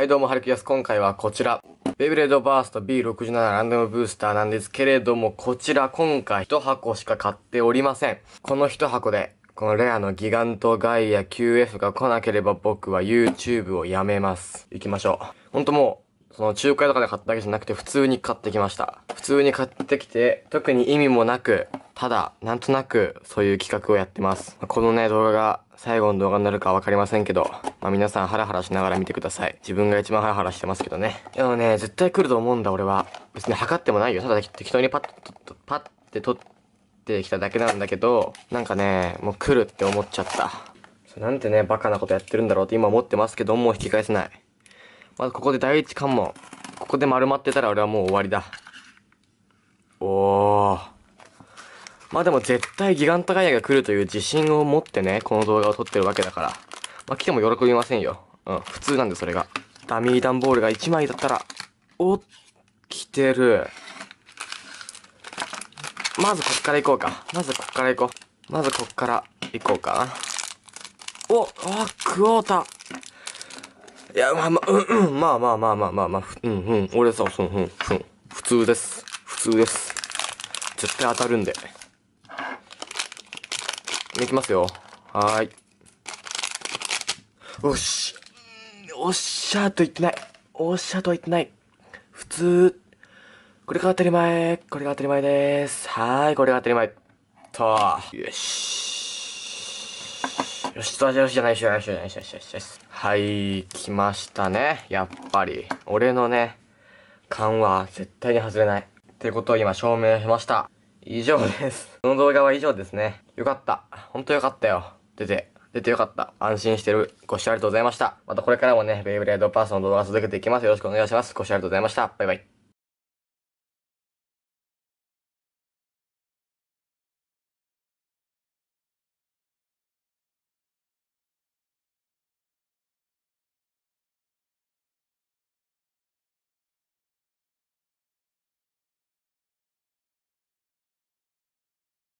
はいどうも、はるきです。今回はこちら。ベイブレードバースト B67 ランダムブースターなんですけれども、こちら今回一箱しか買っておりません。この1箱で、このレアのギガントガイア QF が来なければ僕は YouTube をやめます。行きましょう。ほんともう、その仲屋とかで買っただけじゃなくて普通に買ってきました。普通に買ってきて、特に意味もなく、ただ、なんとなくそういう企画をやってます。このね、動画が最後の動画になるかわかりませんけど、まあ、皆さんハラハラしながら見てください。自分が一番ハラハラしてますけどね。でもね、絶対来ると思うんだ、俺は。別に測ってもないよ。ただ適当にパッと、パッて撮ってきただけなんだけど、なんかね、もう来るって思っちゃった。なんてね、バカなことやってるんだろうって今思ってますけど、もう引き返せない。まずここで第一関門。ここで丸まってたら俺はもう終わりだ。おー。まあでも絶対ギガントガイアが来るという自信を持ってね、この動画を撮ってるわけだから。まあ来ても喜びませんよ。うん、普通なんでそれが。ダミーダンボールが1枚だったら、お、来てる。まずこっから行こうか。まずこっから行こう。まずこっから行こうかお、あ、クォーター。いや、まあまあ、うんうん、まあまあまあまあまあまあ、うんうん、俺さ、んうん、うん、普通です。普通です。絶対当たるんで。抜きますよ。はーい。おし、おっしゃーと言ってない。おっしゃーと言ってない。普通。これが当たり前。これが当たり前です。はーい、これが当たり前。と。よし。よし、と、よし、じゃない、よし、よし、よし、よし、よし。はい、来ましたね。やっぱり。俺のね、勘は絶対に外れない。ってことを今証明しました。以上です。この動画は以上ですね。よかった。ほんとよかったよ。出て。出てよかった。安心してる。ご視聴ありがとうございました。またこれからもね、ベイブレードパーソンの動画続けていきます。よろしくお願いします。ご視聴ありがとうございました。バイバイ。